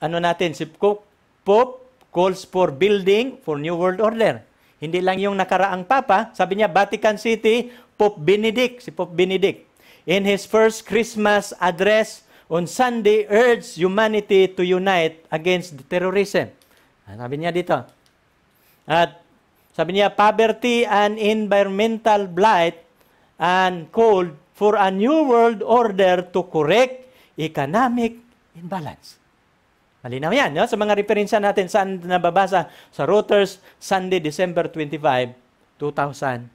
ano natin, si Pope calls for building for New World Order. Hindi lang yung nakaraang Papa, sabi niya Vatican City, Pope Benedict, si Pope Benedict. In his first Christmas address on Sunday, urged humanity to unite against the terrorism. Ah, sabi niya dito. At sabi niya, poverty and environmental blight and cold for a new world order to correct economic imbalance. Malinaw yan. No? Sa mga referensya natin, saan nababasa? Sa Reuters, Sunday, December 25, 2005.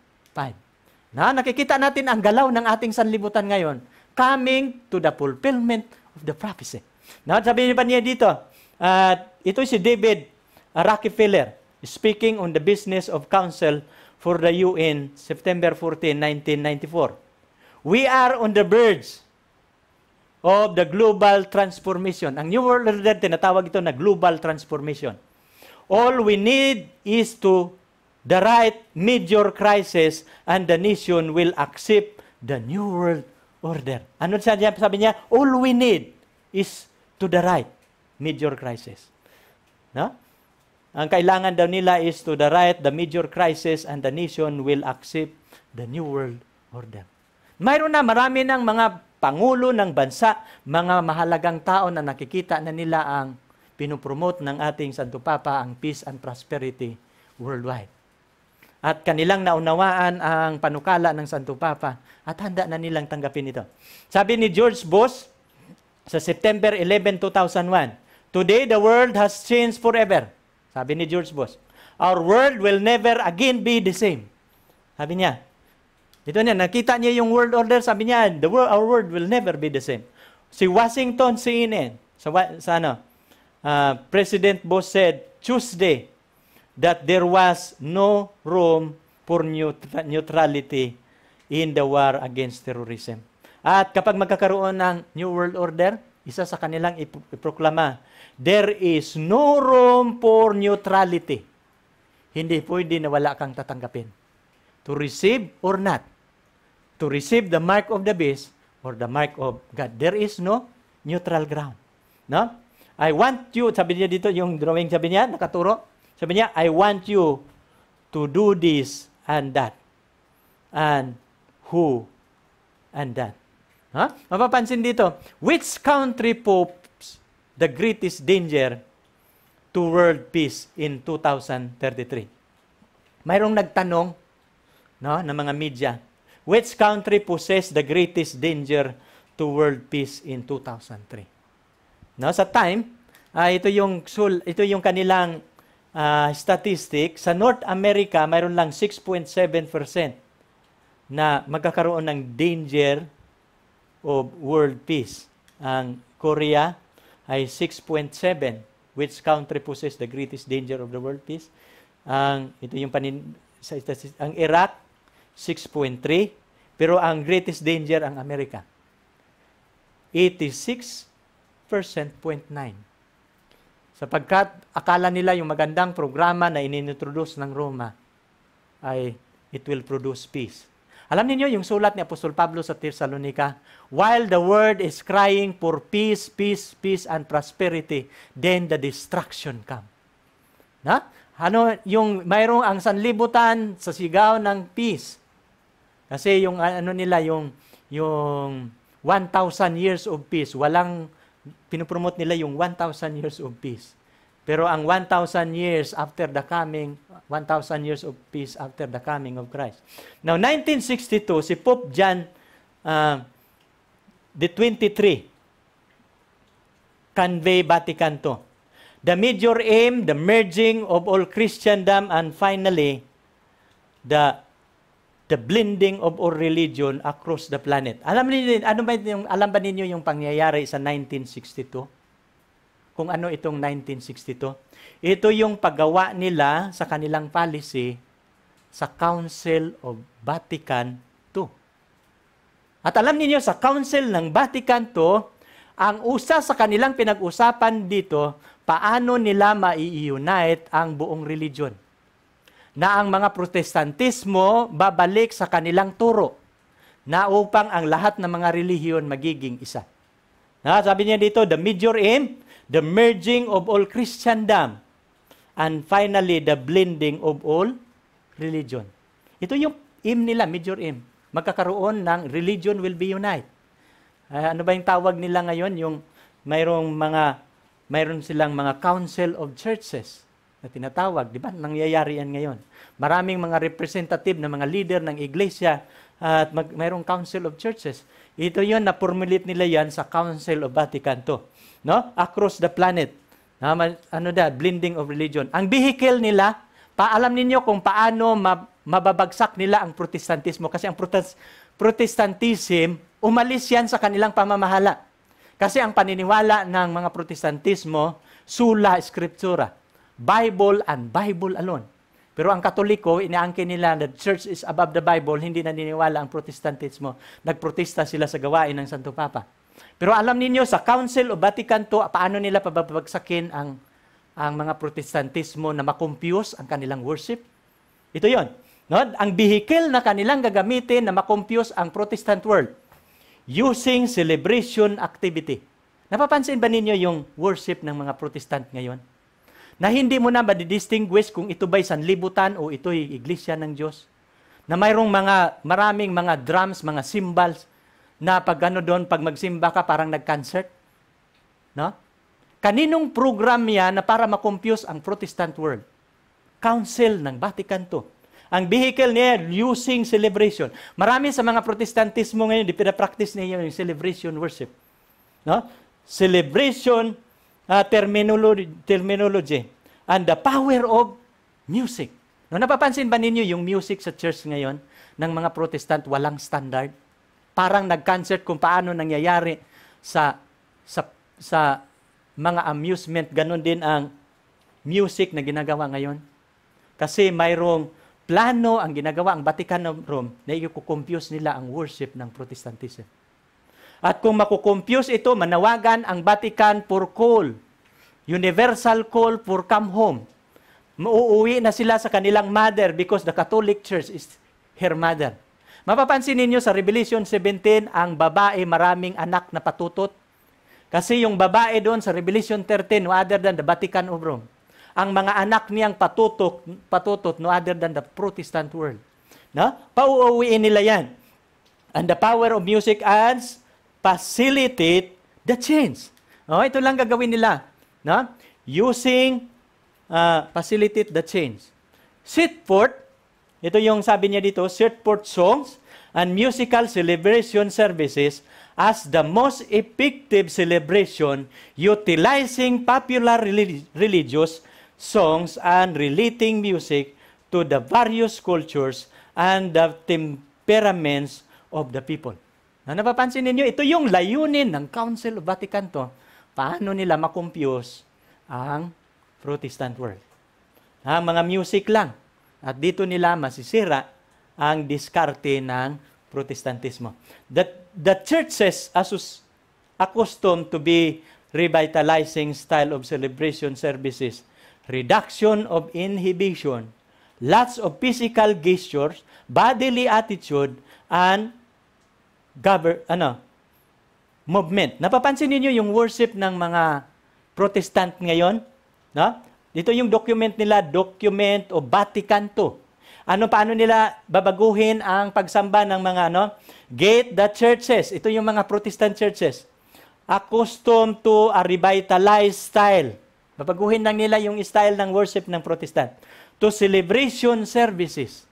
Na, nakikita natin ang galaw ng ating sanlibutan ngayon. Coming to the fulfillment of the prophecy. Na, sabi pa niya dito, uh, ito si David Rockefeller speaking on the business of council for the UN September 14, 1994. We are on the verge of the global transformation. Ang New World Order, tinatawag ito na global transformation. All we need is to the right major crisis and the nation will accept the New World Order. Ano siya sabi niya? All we need is to the right major crisis. No? Ang kailangan daw nila is to the right, the major crisis, and the nation will accept the New World Order. Mayroon na marami ng mga pangulo ng bansa, mga mahalagang tao na nakikita na nila ang pinupromote ng ating Santo Papa ang peace and prosperity worldwide. At kanilang naunawaan ang panukala ng Santo Papa at handa na nilang tanggapin ito. Sabi ni George Bush sa September 11, 2001, Today the world has changed forever. Sabi ni George Bush, Our world will never again be the same. Sabi niya, dito niya, nakita niya yung world order, sabi niya, the world, our world will never be the same. Si Washington, CNN, sa, sa ano, uh, President Bush said, Tuesday, that there was no room for neutra- neutrality in the war against terrorism. At kapag magkakaroon ng New World Order, isa sa kanilang ip- iproklama, there is no room for neutrality. Hindi pwede na wala kang tatanggapin. To receive or not to receive the mark of the beast or the mark of God. There is no neutral ground. No? I want you, sabi niya dito, yung drawing sabi niya, nakaturo. Sabi niya, I want you to do this and that. And who and that. Ha? Huh? Mapapansin dito, which country poses the greatest danger to world peace in 2033? Mayroong nagtanong no, ng mga media, Which country possessed the greatest danger to world peace in 2003? No, sa time, uh, ito, yung, ito yung kanilang uh, statistic. Sa North America, mayroon lang 6.7% na magkakaroon ng danger of world peace. Ang Korea ay 6.7. Which country possesses the greatest danger of the world peace? Ang ito yung panin, sa, ang Iraq 6.3. Pero ang greatest danger ang Amerika. 86.9. point Sapagkat akala nila yung magandang programa na inintroduce ng Roma ay it will produce peace. Alam niyo yung sulat ni Apostol Pablo sa Thessalonica, while the world is crying for peace, peace, peace and prosperity, then the destruction come. Na? Ano yung mayroong ang sanlibutan sa sigaw ng peace kasi yung ah, ano nila, yung, yung 1,000 years of peace, walang, pinopromote nila yung 1,000 years of peace. Pero ang 1,000 years after the coming, 1,000 years of peace after the coming of Christ. Now, 1962, si Pope John uh, the 23, convey Vatican II. The major aim, the merging of all Christendom, and finally, the the blending of all religion across the planet. Alam niyo ano ba yung alam ba ninyo yung pangyayari sa 1962? Kung ano itong 1962? Ito yung paggawa nila sa kanilang policy sa Council of Vatican II. At alam niyo sa Council ng Vatican II, ang usa sa kanilang pinag-usapan dito, paano nila mai-unite ang buong religion na ang mga protestantismo babalik sa kanilang turo na upang ang lahat ng mga relihiyon magiging isa. Na, sabi niya dito, the major aim, the merging of all Christendom, and finally, the blending of all religion. Ito yung aim nila, major aim. Magkakaroon ng religion will be united. Uh, eh, ano ba yung tawag nila ngayon? Yung mayroong mga mayroon silang mga council of churches na tinatawag, di ba? Nangyayari yan ngayon. Maraming mga representative na mga leader ng iglesia at mag, mayroong Council of Churches. Ito yon na formulate nila yan sa Council of Vatican II. No? Across the planet. Naman, ano da, blending of religion. Ang vehicle nila, paalam ninyo kung paano ma- mababagsak nila ang protestantismo. Kasi ang protest- protestantism, umalis yan sa kanilang pamamahala. Kasi ang paniniwala ng mga protestantismo, sula, scriptura. Bible and Bible alone. Pero ang Katoliko, inaangkin nila the church is above the Bible, hindi naniniwala ang Protestantismo. Nagprotesta sila sa gawain ng Santo Papa. Pero alam ninyo, sa Council o Vatican to, paano nila pababagsakin ang, ang mga Protestantismo na makompuse ang kanilang worship? Ito yon. No? Ang vehicle na kanilang gagamitin na makompuse ang Protestant world using celebration activity. Napapansin ba ninyo yung worship ng mga Protestant ngayon? na hindi mo na madidistinguish kung ito ba'y sanlibutan o ito'y iglesia ng Diyos. Na mayroong mga, maraming mga drums, mga cymbals, na pag ano doon, pag magsimba ka, parang nag-concert. No? Kaninong program yan na para makompuse ang Protestant world? Council ng Vatican to. Ang vehicle niya, using celebration. Marami sa mga protestantismo ngayon, di pinapractice niya yung celebration worship. No? Celebration uh, terminology, terminology and the power of music. No, napapansin ba ninyo yung music sa church ngayon ng mga protestant walang standard? Parang nag-concert kung paano nangyayari sa, sa, sa mga amusement. Ganon din ang music na ginagawa ngayon. Kasi mayroong plano ang ginagawa ang Vatican of Rome na i-confuse nila ang worship ng Protestantism. At kung makukompuse ito, manawagan ang Vatican for call. Universal call for come home. Mauuwi na sila sa kanilang mother because the Catholic Church is her mother. Mapapansin ninyo sa Revelation 17, ang babae maraming anak na patutot. Kasi yung babae doon sa Revelation 13, no other than the Vatican of Rome, ang mga anak niyang patutok, patutot, no other than the Protestant world. No? Pauuwiin nila yan. And the power of music adds facilitate the change. Oh, ito lang gagawin nila. No? Using uh, facilitate the change. Set forth, ito yung sabi niya dito, set forth songs and musical celebration services as the most effective celebration utilizing popular religious songs and relating music to the various cultures and the temperaments of the people. Na napapansin ninyo, ito yung layunin ng Council of Vatican to. Paano nila makumpuse ang Protestant world? Ha, mga music lang. At dito nila masisira ang diskarte ng Protestantismo. The, the churches asus, accustomed to be revitalizing style of celebration services, reduction of inhibition, lots of physical gestures, bodily attitude, and gover, ano, movement. Napapansin niyo yung worship ng mga Protestant ngayon? No? Dito yung document nila, document o Vatican to. Ano paano nila babaguhin ang pagsamba ng mga ano? Gate the churches. Ito yung mga Protestant churches. Accustomed to a revitalized style. Babaguhin lang nila yung style ng worship ng Protestant. To celebration services.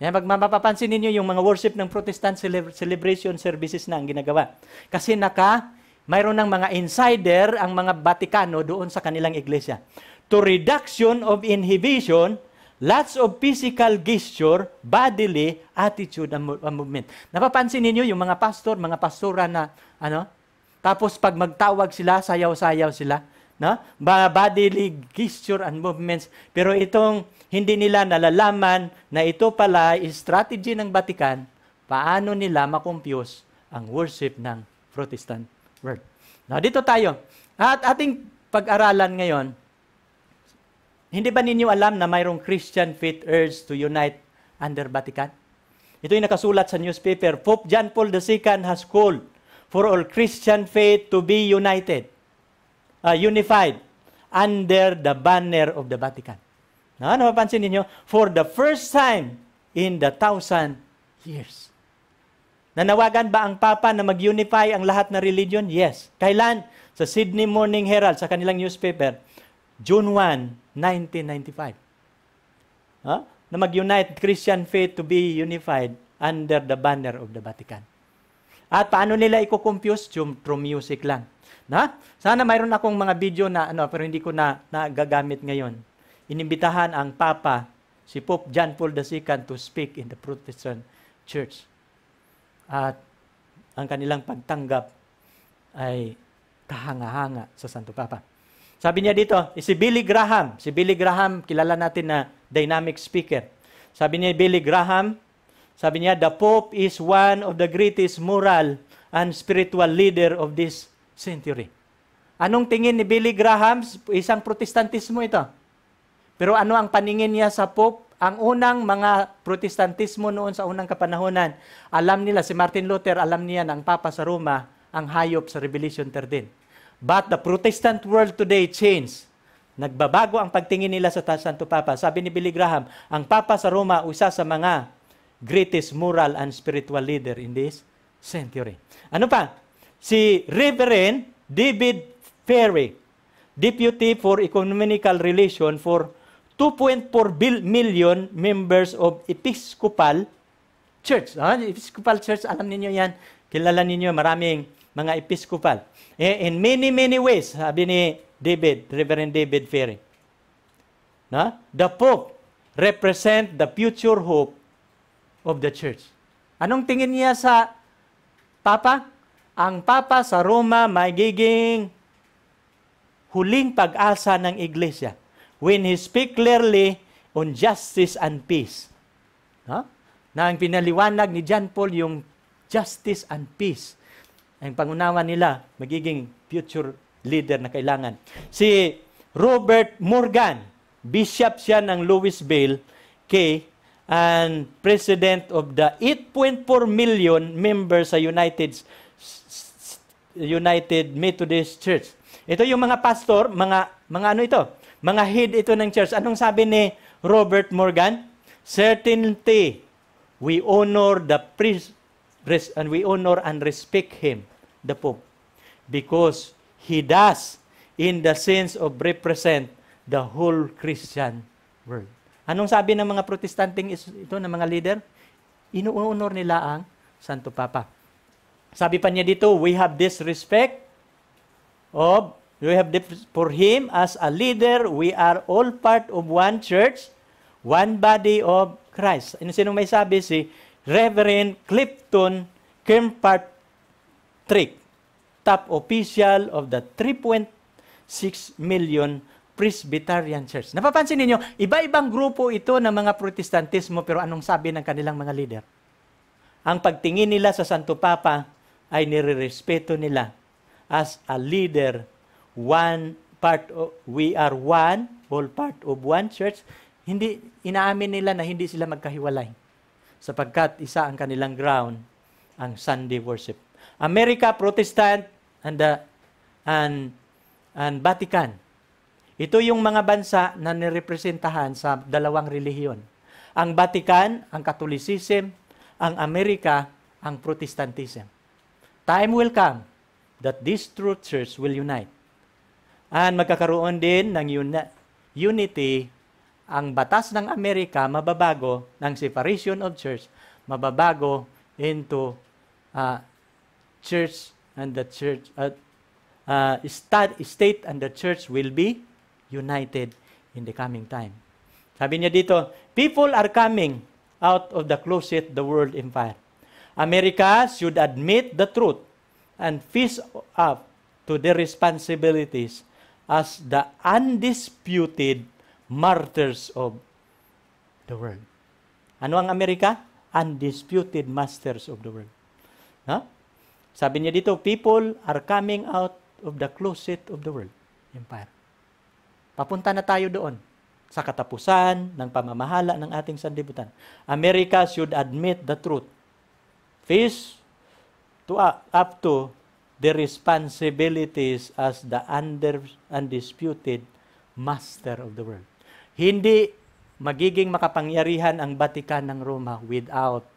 Yan, pag mapapansin ninyo yung mga worship ng Protestant celebration services na ang ginagawa. Kasi naka, mayroon ng mga insider ang mga Vatikano doon sa kanilang iglesia. To reduction of inhibition, lots of physical gesture, bodily attitude and movement. Napapansin niyo yung mga pastor, mga pastora na ano, tapos pag magtawag sila, sayaw-sayaw sila, no? Bodily gesture and movements. Pero itong hindi nila nalalaman na ito pala strategy ng Vatican paano nila makompuse ang worship ng Protestant world. Now, dito tayo. At ating pag-aralan ngayon, hindi ba ninyo alam na mayroong Christian faith urge to unite under Vatican? Ito yung nakasulat sa newspaper. Pope John Paul II has called for all Christian faith to be united, uh, unified under the banner of the Vatican. Na, napapansin ninyo, for the first time in the thousand years. Nanawagan ba ang Papa na mag-unify ang lahat na religion? Yes. Kailan? Sa Sydney Morning Herald, sa kanilang newspaper, June 1, 1995. Huh? Na mag-unite Christian faith to be unified under the banner of the Vatican. At paano nila i-confuse? Through music lang. Na? Sana mayroon akong mga video na ano pero hindi ko na nagagamit ngayon inimbitahan ang Papa, si Pope John Paul II to speak in the Protestant Church. At ang kanilang pagtanggap ay kahanga-hanga sa Santo Papa. Sabi niya dito, eh, si Billy Graham. Si Billy Graham, kilala natin na dynamic speaker. Sabi niya, Billy Graham, sabi niya, the Pope is one of the greatest moral and spiritual leader of this century. Anong tingin ni Billy Graham? Isang protestantismo ito. Pero ano ang paningin niya sa Pope? Ang unang mga protestantismo noon sa unang kapanahonan, alam nila, si Martin Luther, alam niya ng Papa sa Roma, ang hayop sa Revelation 13. But the Protestant world today changed. Nagbabago ang pagtingin nila sa Santo Papa. Sabi ni Billy Graham, ang Papa sa Roma, usa sa mga greatest moral and spiritual leader in this century. Ano pa? Si Reverend David Ferry, Deputy for Economical Relation for 2.4 million members of Episcopal Church. Ah, Episcopal Church, alam niyo yan. Kilala niyo maraming mga Episcopal. Eh, in many, many ways, sabi ni David, Reverend David Ferry. Na? The Pope represent the future hope of the Church. Anong tingin niya sa Papa? Ang Papa sa Roma magiging huling pag-asa ng Iglesia when he speak clearly on justice and peace. No? Na ang pinaliwanag ni John Paul yung justice and peace. Ang pangunawa nila, magiging future leader na kailangan. Si Robert Morgan, bishop siya ng Louisville, K, and president of the 8.4 million members sa United United Methodist Church. Ito yung mga pastor, mga mga ano ito, mga head ito ng church. Anong sabi ni Robert Morgan? Certainty, we honor the priest, and we honor and respect him, the Pope, because he does in the sense of represent the whole Christian world. Anong sabi ng mga protestanting ito, ng mga leader? Inuunor nila ang Santo Papa. Sabi pa niya dito, we have this respect of We have for him as a leader, we are all part of one church, one body of Christ. Ano sino may sabi si Reverend Clifton Trick, top official of the 3.6 million Presbyterian Church. Napapansin niyo, iba-ibang grupo ito ng mga protestantismo pero anong sabi ng kanilang mga leader? Ang pagtingin nila sa Santo Papa ay nirerespeto nila as a leader one part of, we are one, all part of one church, hindi inaamin nila na hindi sila magkahiwalay sapagkat isa ang kanilang ground ang Sunday worship. America Protestant and the and and Vatican. Ito yung mga bansa na nirepresentahan sa dalawang relihiyon. Ang Vatican, ang Catholicism, ang Amerika, ang Protestantism. Time will come that these true churches will unite. And magkakaroon din ng uni- unity ang batas ng Amerika mababago ng separation of church, mababago into uh, church and the church, uh, uh, ah, state state and the church will be united in the coming time. Sabi niya dito, people are coming out of the closet, the world empire. America should admit the truth and face up to the responsibilities as the undisputed martyrs of the world. Ano ang Amerika? Undisputed masters of the world. Ha? Sabi niya dito, people are coming out of the closet of the world empire. Papunta na tayo doon sa katapusan ng pamamahala ng ating sandibutan. America should admit the truth. Face to, uh, up to the responsibilities as the under, undisputed master of the world. Hindi magiging makapangyarihan ang Batikan ng Roma without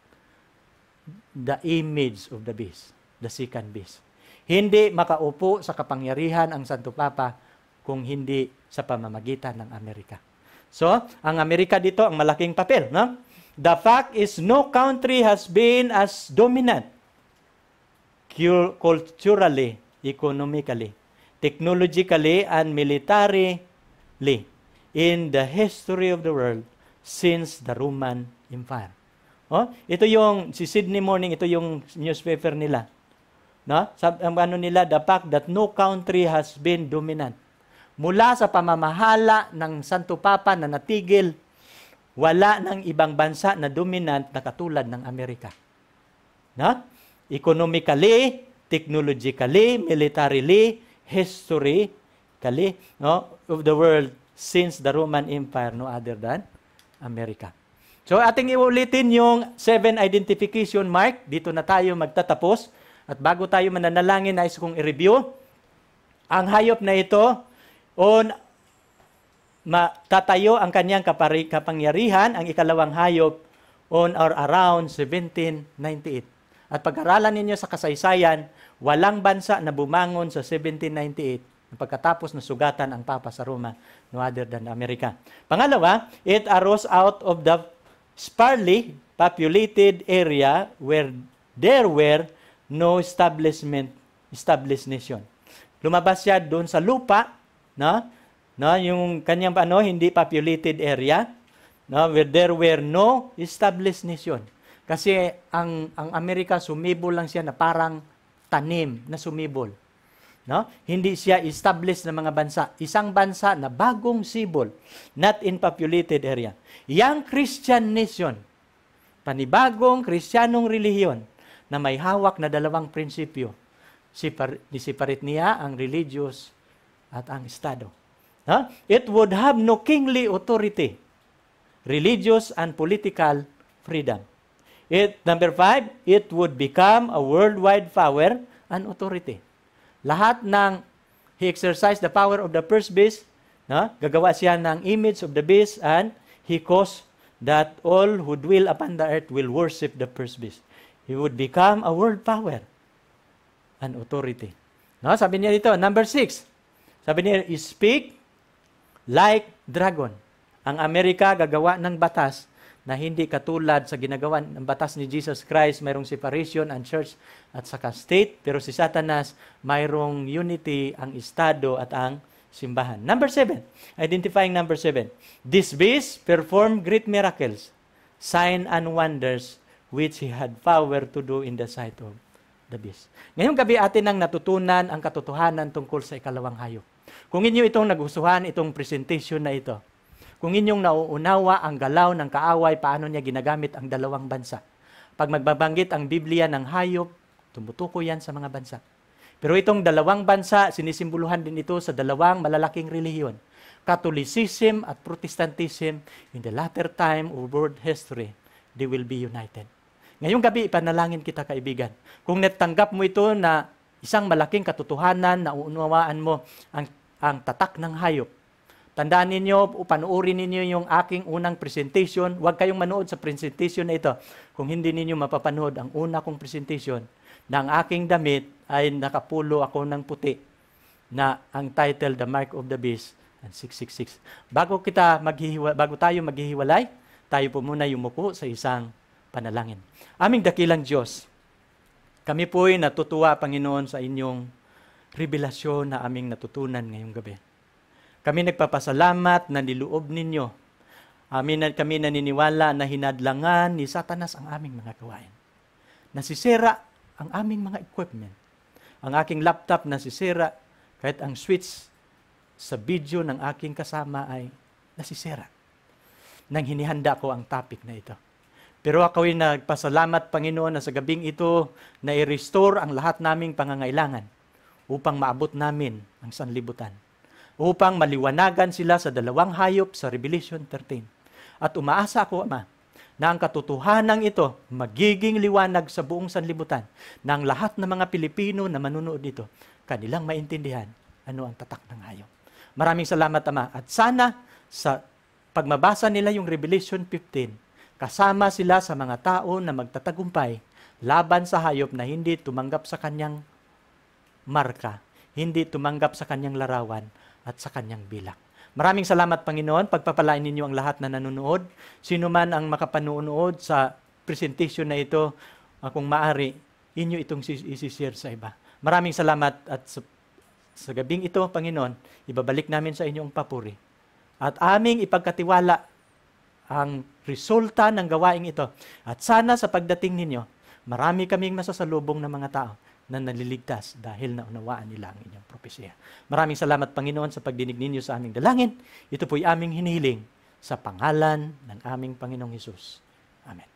the image of the beast, the second beast. Hindi makaupo sa kapangyarihan ang Santo Papa kung hindi sa pamamagitan ng Amerika. So, ang Amerika dito ang malaking papel, no? The fact is no country has been as dominant culturally, economically, technologically, and militarily in the history of the world since the Roman Empire. Oh, ito yung si Sydney Morning, ito yung newspaper nila. No? Sab ano nila, the fact that no country has been dominant. Mula sa pamamahala ng Santo Papa na natigil, wala ng ibang bansa na dominant na katulad ng Amerika. No? economically, technologically, militarily, historically no, of the world since the Roman Empire, no other than America. So ating iulitin yung seven identification mark. Dito na tayo magtatapos. At bago tayo mananalangin, nais kong i-review. Ang hayop na ito, on matatayo ang kanyang kapangyarihan, ang ikalawang hayop, on or around 1798 at pag-aralan ninyo sa kasaysayan, walang bansa na bumangon sa 1798 pagkatapos na sugatan ang Papa sa Roma, no other than America. Pangalawa, it arose out of the sparsely populated area where there were no establishment, established nation. Lumabas siya doon sa lupa, no? No, yung kanyang ano, hindi populated area, no, where there were no established nation. Kasi ang, ang Amerika, sumibol lang siya na parang tanim na sumibol. No? Hindi siya established ng mga bansa. Isang bansa na bagong sibol, not in populated area. Yang Christian nation, panibagong Kristiyanong relihiyon na may hawak na dalawang prinsipyo. Sipar, nisiparit niya ang religious at ang Estado. No? It would have no kingly authority, religious and political freedom. It, number five, it would become a worldwide power and authority. Lahat ng he exercised the power of the first beast, no? gagawa siya ng image of the beast and he caused that all who dwell upon the earth will worship the first beast. He would become a world power and authority. No? Sabi niya dito, number six, sabi niya, speak like dragon. Ang Amerika gagawa ng batas na hindi katulad sa ginagawa ng batas ni Jesus Christ, mayroong separation ang church at saka state, pero si Satanas, mayroong unity ang estado at ang simbahan. Number seven, identifying number seven. this beast performed great miracles, sign and wonders which he had power to do in the sight of the beast. Ngayong gabi atin ang natutunan ang katotohanan tungkol sa ikalawang hayop. Kung inyo itong nagustuhan, itong presentation na ito, kung inyong nauunawa ang galaw ng kaaway, paano niya ginagamit ang dalawang bansa. Pag magbabanggit ang Biblia ng hayop, tumutukoy yan sa mga bansa. Pero itong dalawang bansa, sinisimbuluhan din ito sa dalawang malalaking relihiyon. Catholicism at Protestantism, in the latter time of world history, they will be united. Ngayong gabi, ipanalangin kita kaibigan. Kung natanggap mo ito na isang malaking katotohanan na uunawaan mo ang, ang tatak ng hayop, Tandaan ninyo, panuorin ninyo yung aking unang presentation. Huwag kayong manood sa presentation na ito kung hindi ninyo mapapanood ang una kong presentation na ang aking damit ay nakapulo ako ng puti na ang title The Mark of the Beast and 666. Bago kita maghihiwa, bago tayo maghihiwalay, tayo po muna yumuko sa isang panalangin. Aming dakilang Diyos, kami po ay natutuwa, Panginoon, sa inyong revelasyon na aming natutunan ngayong gabi. Kami nagpapasalamat na niloob ninyo. Amin na kami naniniwala na hinadlangan ni Satanas ang aming mga gawain. Nasisira ang aming mga equipment. Ang aking laptop nasisira, kahit ang switch sa video ng aking kasama ay nasisira. Nang hinihanda ko ang topic na ito. Pero ako'y nagpasalamat, Panginoon, na sa gabing ito na i-restore ang lahat naming pangangailangan upang maabot namin ang sanlibutan upang maliwanagan sila sa dalawang hayop sa Revelation 13. At umaasa ako, Ama, na ang katotohanan ito magiging liwanag sa buong sanlibutan ng lahat ng mga Pilipino na manunood nito, kanilang maintindihan ano ang tatak ng hayop. Maraming salamat, Ama. At sana sa pagmabasa nila yung Revelation 15, kasama sila sa mga tao na magtatagumpay laban sa hayop na hindi tumanggap sa kanyang marka hindi tumanggap sa kanyang larawan at sa kanyang bilak. Maraming salamat, Panginoon. Pagpapalain ninyo ang lahat na nanonood. Sino man ang makapanonood sa presentation na ito, ah, kung maari, inyo itong isishare sa iba. Maraming salamat at sa, sa gabing ito, Panginoon, ibabalik namin sa inyo ang papuri. At aming ipagkatiwala ang resulta ng gawaing ito. At sana sa pagdating ninyo, marami kaming masasalubong na mga tao na naliligtas dahil naunawaan nila ang inyong propesya. Maraming salamat Panginoon sa pagdinig ninyo sa aming dalangin. Ito po'y aming hinihiling sa pangalan ng aming Panginoong Hesus. Amen.